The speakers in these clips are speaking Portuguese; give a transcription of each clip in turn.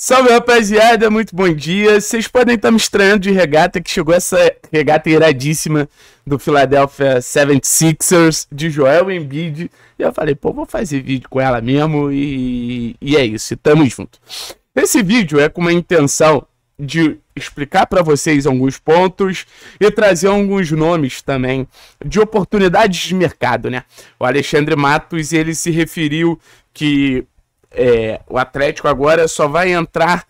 Salve rapaziada, muito bom dia. Vocês podem estar me estranhando de regata que chegou essa regata iradíssima do Philadelphia 76ers de Joel Embiid. E eu falei, pô, vou fazer vídeo com ela mesmo e, e é isso, tamo junto. Esse vídeo é com uma intenção de explicar para vocês alguns pontos e trazer alguns nomes também de oportunidades de mercado, né? O Alexandre Matos, ele se referiu que é, o Atlético agora só vai entrar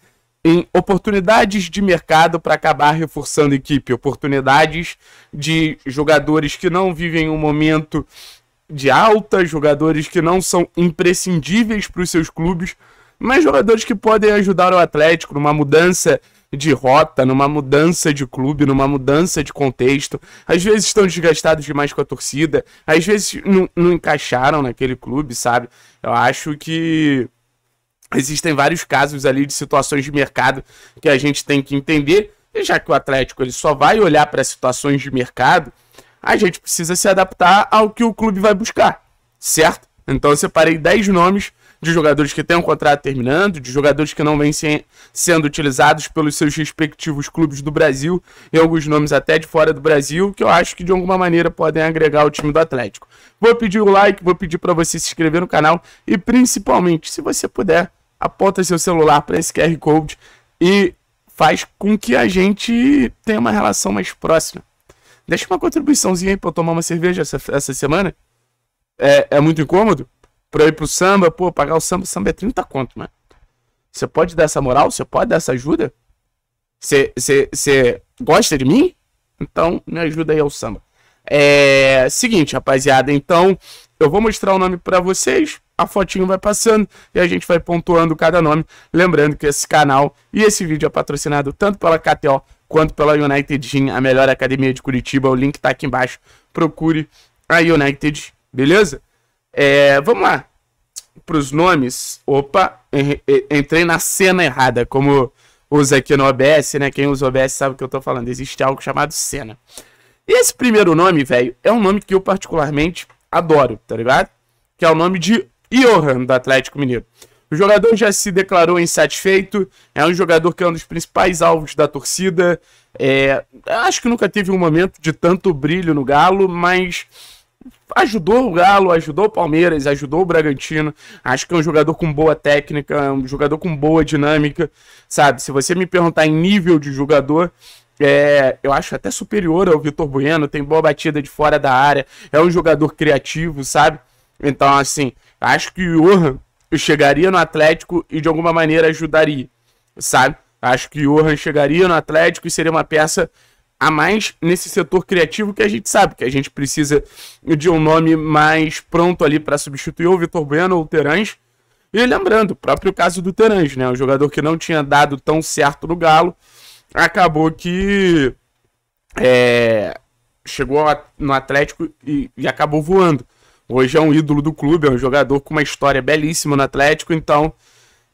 em oportunidades de mercado para acabar reforçando a equipe, oportunidades de jogadores que não vivem um momento de alta, jogadores que não são imprescindíveis para os seus clubes, mas jogadores que podem ajudar o Atlético numa mudança de rota, numa mudança de clube, numa mudança de contexto. Às vezes estão desgastados demais com a torcida, às vezes não, encaixaram naquele clube, sabe? Eu acho que existem vários casos ali de situações de mercado que a gente tem que entender. E já que o Atlético ele só vai olhar para situações de mercado, a gente precisa se adaptar ao que o clube vai buscar, certo? Então eu separei 10 nomes de jogadores que têm um contrato terminando, de jogadores que não vêm se, sendo utilizados pelos seus respectivos clubes do Brasil e alguns nomes até de fora do Brasil, que eu acho que de alguma maneira podem agregar o time do Atlético. Vou pedir o like, vou pedir para você se inscrever no canal e principalmente, se você puder, aponta seu celular para esse QR Code e faz com que a gente tenha uma relação mais próxima. Deixa uma contribuiçãozinha aí pra eu tomar uma cerveja essa, essa semana. É, é muito incômodo? pra eu ir pro samba, pô, pagar o samba, o samba é 30 conto, né? Você pode dar essa moral? Você pode dar essa ajuda? Você gosta de mim? Então, me ajuda aí ao samba. É. Seguinte, rapaziada. Então, eu vou mostrar o nome para vocês. A fotinho vai passando e a gente vai pontuando cada nome. Lembrando que esse canal e esse vídeo é patrocinado tanto pela KTO quanto pela United Gym, a melhor academia de Curitiba. O link tá aqui embaixo. Procure a United, beleza? É, vamos lá. Para os nomes. Opa, entrei na cena errada, como usa aqui no OBS, né? Quem usa OBS sabe o que eu tô falando. Existe algo chamado cena. Esse primeiro nome, velho, é um nome que eu particularmente adoro, tá ligado? Que é o nome de Johan, do Atlético Mineiro. O jogador já se declarou insatisfeito, é um jogador que é um dos principais alvos da torcida. É, acho que nunca teve um momento de tanto brilho no Galo, mas ajudou o Galo, ajudou o Palmeiras, ajudou o Bragantino. Acho que é um jogador com boa técnica, é um jogador com boa dinâmica, sabe? Se você me perguntar em nível de jogador, é, eu acho até superior ao Vitor Bueno, tem boa batida de fora da área, é um jogador criativo, sabe? Então, assim, acho que o Johan chegaria no Atlético e de alguma maneira ajudaria, sabe? Acho que o Johan chegaria no Atlético e seria uma peça a mais nesse setor criativo que a gente sabe que a gente precisa de um nome mais pronto ali para substituir o Vitor Bueno ou o Terãs. E lembrando, o próprio caso do Terãs, né? Um jogador que não tinha dado tão certo no Galo, acabou que é, chegou no Atlético e, e acabou voando. Hoje é um ídolo do clube, é um jogador com uma história belíssima no Atlético, então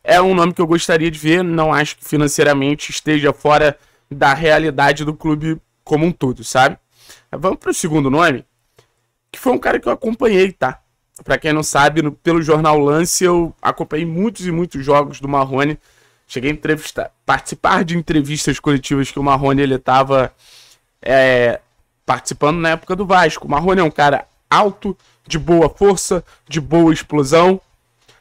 é um nome que eu gostaria de ver. Não acho que financeiramente esteja fora da realidade do clube como um todo, sabe? Vamos para o segundo nome, que foi um cara que eu acompanhei, tá? Para quem não sabe, no, pelo jornal Lance, eu acompanhei muitos e muitos jogos do Marrone. Cheguei a entrevistar, participar de entrevistas coletivas que o Marrone ele tava é, participando na época do Vasco. O Marrone é um cara alto, de boa força, de boa explosão,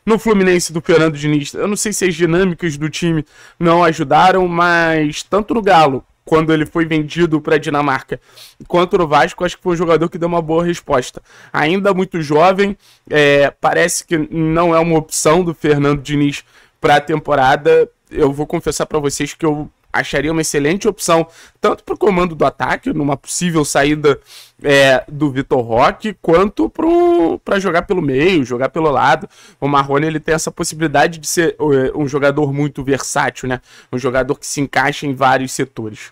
no Fluminense do Fernando Diniz. Eu não sei se as dinâmicas do time não ajudaram, mas tanto no Galo, quando ele foi vendido para a Dinamarca, quanto no Vasco, acho que foi um jogador que deu uma boa resposta. Ainda muito jovem, é, parece que não é uma opção do Fernando Diniz para a temporada. Eu vou confessar para vocês que eu acharia uma excelente opção, tanto para o comando do ataque, numa possível saída é, do Vitor Roque, quanto para jogar pelo meio, jogar pelo lado. O Marrone ele tem essa possibilidade de ser é, um jogador muito versátil, né? Um jogador que se encaixa em vários setores.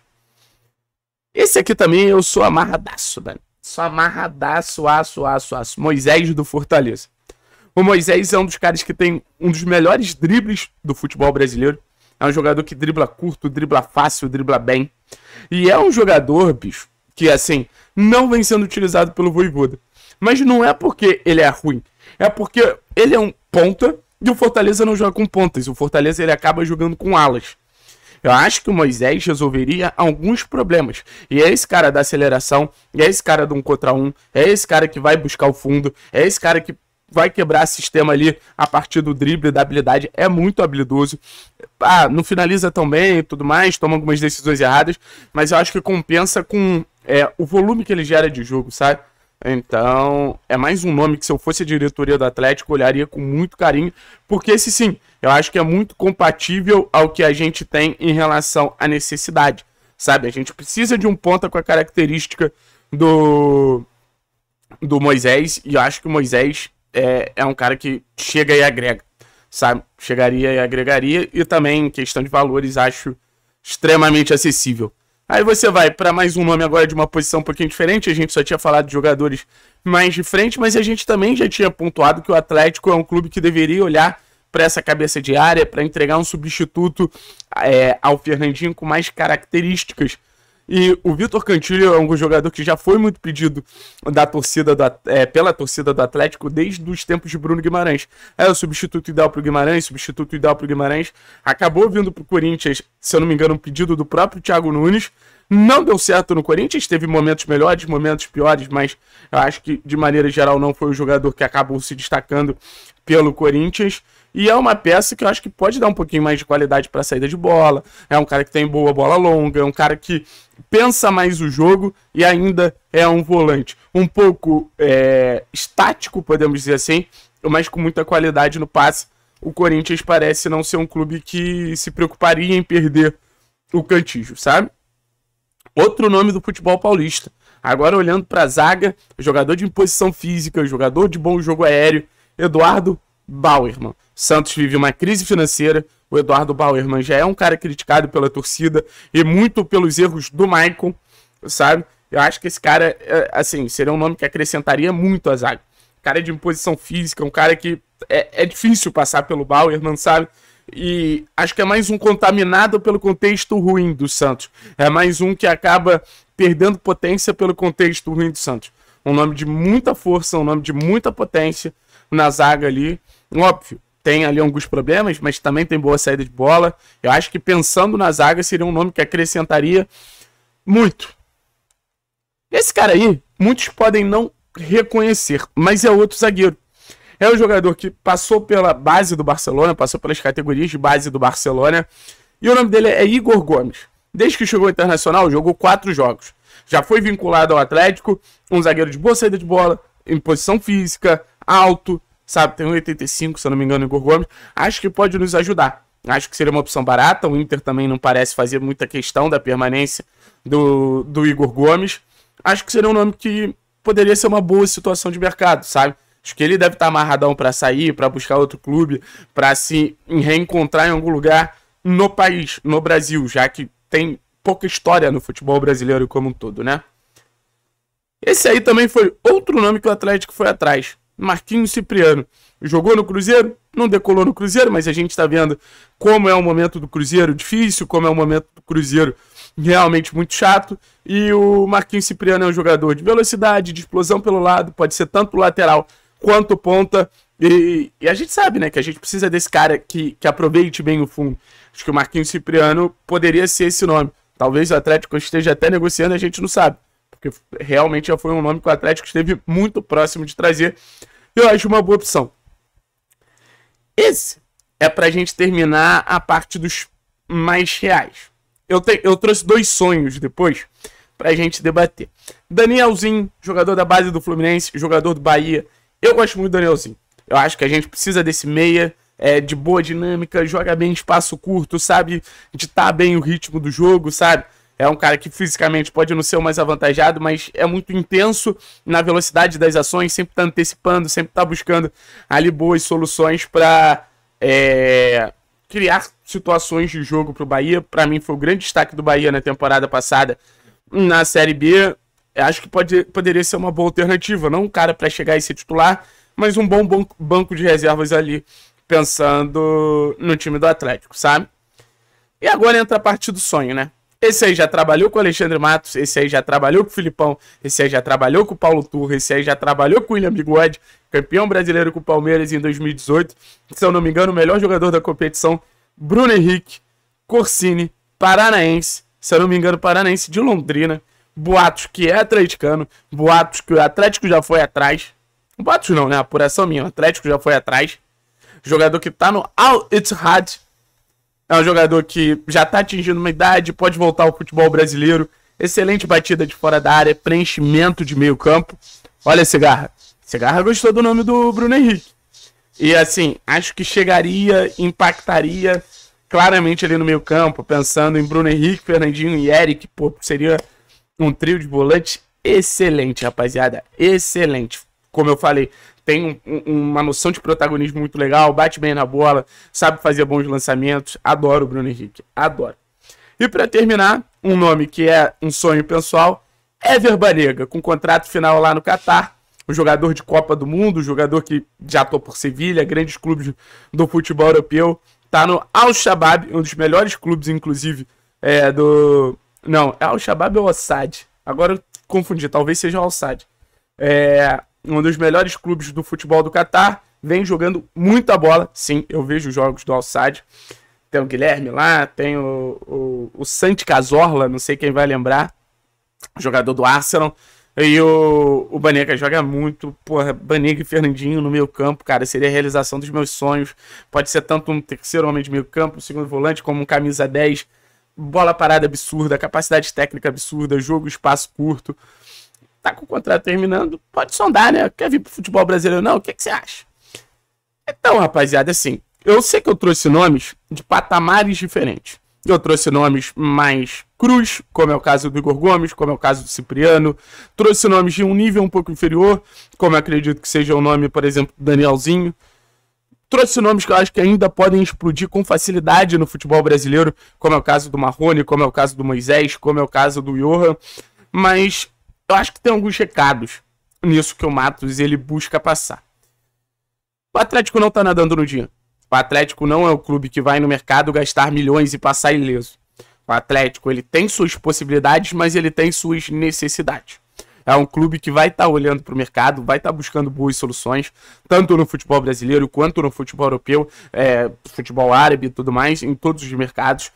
Esse aqui também eu sou amarradaço, Dani. Sou amarradaço, aço, aço, aço. Moisés do Fortaleza. O Moisés é um dos caras que tem um dos melhores dribles do futebol brasileiro. É um jogador que dribla curto, dribla fácil, dribla bem. E é um jogador, bicho, que assim, não vem sendo utilizado pelo Voivoda. Mas não é porque ele é ruim. É porque ele é um ponta e o Fortaleza não joga com pontas. O Fortaleza ele acaba jogando com alas. Eu acho que o Moisés resolveria alguns problemas. E é esse cara da aceleração, é esse cara do um contra um, é esse cara que vai buscar o fundo, é esse cara que vai quebrar sistema ali a partir do drible, da habilidade, é muito habilidoso. Ah, não finaliza também e tudo mais, toma algumas decisões erradas, mas eu acho que compensa com é, o volume que ele gera de jogo, sabe? Então, é mais um nome que se eu fosse a diretoria do Atlético, olharia com muito carinho, porque esse sim, eu acho que é muito compatível ao que a gente tem em relação à necessidade, sabe? A gente precisa de um ponta com a característica do do Moisés, e eu acho que o Moisés é, é um cara que chega e agrega, sabe? Chegaria e agregaria, e também, em questão de valores, acho extremamente acessível. Aí você vai para mais um nome agora de uma posição um pouquinho diferente. A gente só tinha falado de jogadores mais de frente, mas a gente também já tinha pontuado que o Atlético é um clube que deveria olhar para essa cabeça de área, para entregar um substituto é, ao Fernandinho com mais características e o Vitor Cantilho é um jogador que já foi muito pedido da torcida do, é, pela torcida do Atlético desde os tempos de Bruno Guimarães. é o substituto ideal para o Guimarães, substituto ideal para o Guimarães. Acabou vindo para o Corinthians, se eu não me engano, um pedido do próprio Thiago Nunes não deu certo no Corinthians, teve momentos melhores, momentos piores, mas eu acho que de maneira geral não foi o jogador que acabou se destacando pelo Corinthians. E é uma peça que eu acho que pode dar um pouquinho mais de qualidade para a saída de bola. É um cara que tem boa bola longa, é um cara que pensa mais o jogo e ainda é um volante um pouco é, estático, podemos dizer assim, mas com muita qualidade no passe. O Corinthians parece não ser um clube que se preocuparia em perder o Cantijo, sabe? Outro nome do futebol paulista. Agora olhando para a zaga, jogador de imposição física, jogador de bom jogo aéreo, Eduardo Bauerman. Santos vive uma crise financeira. O Eduardo Bauerman já é um cara criticado pela torcida e muito pelos erros do Maicon, sabe? Eu acho que esse cara, é, assim, seria um nome que acrescentaria muito a zaga. Cara de imposição física, um cara que é, é difícil passar pelo Bauerman, sabe? e acho que é mais um contaminado pelo contexto ruim do Santos. É mais um que acaba perdendo potência pelo contexto ruim do Santos. Um nome de muita força, um nome de muita potência na zaga ali. Óbvio, tem ali alguns problemas, mas também tem boa saída de bola. Eu acho que pensando na zaga seria um nome que acrescentaria muito. Esse cara aí, muitos podem não reconhecer, mas é outro zagueiro. É um jogador que passou pela base do Barcelona, passou pelas categorias de base do Barcelona. E o nome dele é Igor Gomes. Desde que chegou ao Internacional, jogou quatro jogos. Já foi vinculado ao Atlético, um zagueiro de boa saída de bola, em posição física, alto, sabe? Tem 85, se eu não me engano, Igor Gomes. Acho que pode nos ajudar. Acho que seria uma opção barata. O Inter também não parece fazer muita questão da permanência do, do Igor Gomes. Acho que seria um nome que poderia ser uma boa situação de mercado, sabe? Acho que ele deve estar tá amarradão para sair, para buscar outro clube, para se reencontrar em algum lugar no país, no Brasil, já que tem pouca história no futebol brasileiro como um todo, né? Esse aí também foi outro nome que o Atlético foi atrás. Marquinhos Cipriano. Jogou no Cruzeiro, não decolou no Cruzeiro, mas a gente está vendo como é o momento do Cruzeiro difícil, como é o momento do Cruzeiro realmente muito chato. E o Marquinhos Cipriano é um jogador de velocidade, de explosão pelo lado, pode ser tanto lateral quanto ponta. E, e, a gente sabe, né, que a gente precisa desse cara que, que aproveite bem o fundo. Acho que o Marquinhos Cipriano poderia ser esse nome. Talvez o Atlético esteja até negociando, a gente não sabe. Porque realmente já foi um nome que o Atlético esteve muito próximo de trazer. Eu acho uma boa opção. Esse é pra gente terminar a parte dos mais reais. Eu, te, eu trouxe dois sonhos depois pra gente debater. Danielzinho, jogador da base do Fluminense, jogador do Bahia, eu gosto muito do Danielzinho. Eu acho que a gente precisa desse meia é, de boa dinâmica, joga bem espaço curto, sabe? Ditar tá bem o ritmo do jogo, sabe? É um cara que fisicamente pode não ser o mais avantajado, mas é muito intenso na velocidade das ações, sempre tá antecipando, sempre tá buscando ali boas soluções para é, criar situações de jogo pro Bahia. Para mim foi o grande destaque do Bahia na temporada passada na Série B. É, acho que pode, poderia ser uma boa alternativa. Não um cara para chegar e ser titular, mas um bom banco de reservas ali, pensando no time do Atlético, sabe? E agora entra a parte do sonho, né? Esse aí já trabalhou com o Alexandre Matos, esse aí já trabalhou com o Filipão, esse aí já trabalhou com o Paulo Turra, esse aí já trabalhou com o William Bigode, campeão brasileiro com o Palmeiras em 2018. Se eu não me engano, o melhor jogador da competição, Bruno Henrique, Corsini, Paranaense, se eu não me engano, Paranaense de Londrina boatos que é atleticano, boatos que o Atlético já foi atrás. Boatos não, né? Apuração minha, o Atlético já foi atrás. Jogador que tá no Al Ittihad. É um jogador que já tá atingindo uma idade, pode voltar ao futebol brasileiro. Excelente batida de fora da área, preenchimento de meio campo. Olha cigarra, cigarra gostou do nome do Bruno Henrique. E assim, acho que chegaria, impactaria claramente ali no meio campo, pensando em Bruno Henrique, Fernandinho e Eric, pô, seria um trio de volante excelente, rapaziada. Excelente. Como eu falei, tem um, uma noção de protagonismo muito legal, bate bem na bola, sabe fazer bons lançamentos. Adoro o Bruno Henrique, adoro. E para terminar, um nome que é um sonho pessoal, Ever Banega, com contrato final lá no Catar. O um jogador de Copa do Mundo, um jogador que já atuou por Sevilha, grandes clubes do futebol europeu. Tá no Al-Shabaab, um dos melhores clubes, inclusive, é, do, não, é Al-Shabaab ou Assad? Agora eu confundi, talvez seja o Al-Sad. É, um dos melhores clubes do futebol do Catar, vem jogando muita bola. Sim, eu vejo os jogos do Al-Sad. Tem o Guilherme lá, tem o, o, o Santi Cazorla, não sei quem vai lembrar, jogador do Arsenal. E o, o Banega joga muito, porra, Banega e Fernandinho no meio campo, cara, seria a realização dos meus sonhos. Pode ser tanto um terceiro homem de meio campo, um segundo volante, como um camisa 10, bola parada absurda, capacidade técnica absurda, jogo espaço curto. Tá com o contrato terminando, pode sondar, né? Quer vir pro futebol brasileiro não? O que, que você acha? Então, rapaziada, assim, eu sei que eu trouxe nomes de patamares diferentes. Eu trouxe nomes mais cruz, como é o caso do Igor Gomes, como é o caso do Cipriano. Trouxe nomes de um nível um pouco inferior, como eu acredito que seja o nome, por exemplo, do Danielzinho trouxe nomes que eu acho que ainda podem explodir com facilidade no futebol brasileiro, como é o caso do Marrone, como é o caso do Moisés, como é o caso do Johan, mas eu acho que tem alguns recados nisso que o Matos ele busca passar. O Atlético não tá nadando no dia. O Atlético não é o clube que vai no mercado gastar milhões e passar ileso. O Atlético ele tem suas possibilidades, mas ele tem suas necessidades. É um clube que vai estar tá olhando para o mercado, vai estar tá buscando boas soluções, tanto no futebol brasileiro quanto no futebol europeu, é, futebol árabe e tudo mais, em todos os mercados.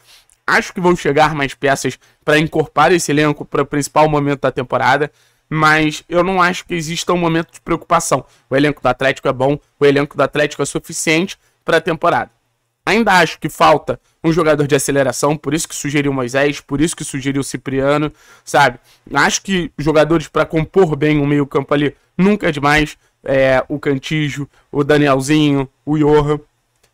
Acho que vão chegar mais peças para incorporar esse elenco para o principal momento da temporada, mas eu não acho que exista um momento de preocupação. O elenco do Atlético é bom, o elenco do Atlético é suficiente para a temporada. Ainda acho que falta um jogador de aceleração, por isso que sugeriu Moisés, por isso que sugeriu Cipriano, sabe? Acho que jogadores para compor bem o meio-campo ali nunca é demais. É, o Cantijo, o Danielzinho, o Johan.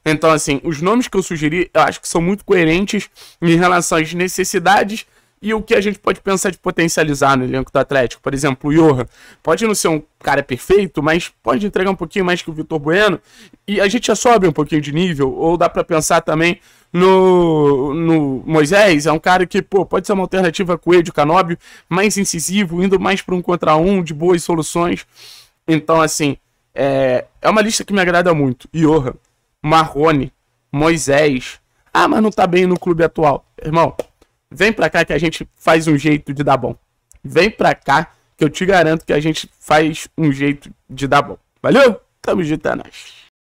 Então, assim, os nomes que eu sugeri, eu acho que são muito coerentes em relação às necessidades e o que a gente pode pensar de potencializar no elenco do Atlético. Por exemplo, o Johan pode não ser um cara perfeito, mas pode entregar um pouquinho mais que o Vitor Bueno e a gente já sobe um pouquinho de nível, ou dá para pensar também no, no Moisés, é um cara que, pô, pode ser uma alternativa ele, o Canóbio, mais incisivo, indo mais para um contra um, de boas soluções. Então, assim, é, é uma lista que me agrada muito. Iorra Marrone, Moisés. Ah, mas não tá bem no clube atual. Irmão, vem pra cá que a gente faz um jeito de dar bom. Vem pra cá que eu te garanto que a gente faz um jeito de dar bom. Valeu? Tamo junto, é nóis.